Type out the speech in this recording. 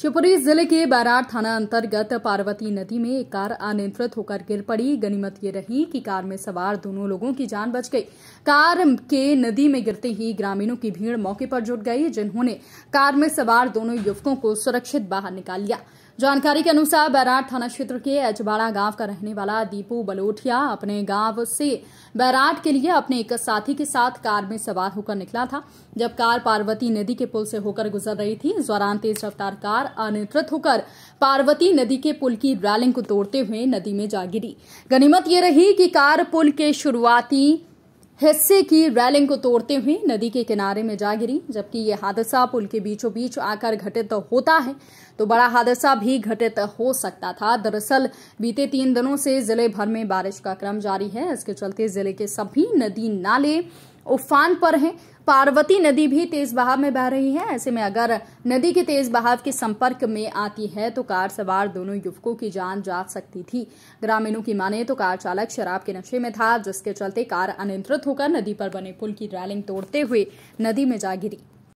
शिवपुरी जिले के बैराड थाना अंतर्गत पार्वती नदी में एक कार अनियंत्रित होकर गिर पड़ी गनीमत ये रही कि कार में सवार दोनों लोगों की जान बच गई कार के नदी में गिरते ही ग्रामीणों की भीड़ मौके पर जुट गई जिन्होंने कार में सवार दोनों युवकों को सुरक्षित बाहर निकाल लिया जानकारी के अनुसार बैराट थाना क्षेत्र के एचबाड़ा गांव का रहने वाला दीपू बलोठिया अपने गांव से बैराट के लिए अपने एक साथी के साथ कार में सवार होकर निकला था जब कार पार्वती नदी के पुल से होकर गुजर रही थी इस दौरान तेज रफ्तार कार अनियंत्रित होकर पार्वती नदी के पुल की रैलिंग को तोड़ते हुए नदी में जा गिरी गनीमत ये रही कि कार पुल के शुरूआती हिस्से की रैलिंग को तोड़ते हुए नदी के किनारे में जा गिरी जबकि ये हादसा पुल के बीचों बीच आकर घटित होता है तो बड़ा हादसा भी घटित हो सकता था दरअसल बीते तीन दिनों से जिले भर में बारिश का क्रम जारी है इसके चलते जिले के सभी नदी नाले उफान पर हैं पार्वती नदी भी तेज बहाव में बह रही है ऐसे में अगर नदी के तेज बहाव के संपर्क में आती है तो कार सवार दोनों युवकों की जान जा सकती थी ग्रामीणों की माने तो कार चालक शराब के नशे में था जिसके चलते कार अनियंत्रित होकर नदी पर बने पुल की रैलिंग तोड़ते हुए नदी में जा गिरी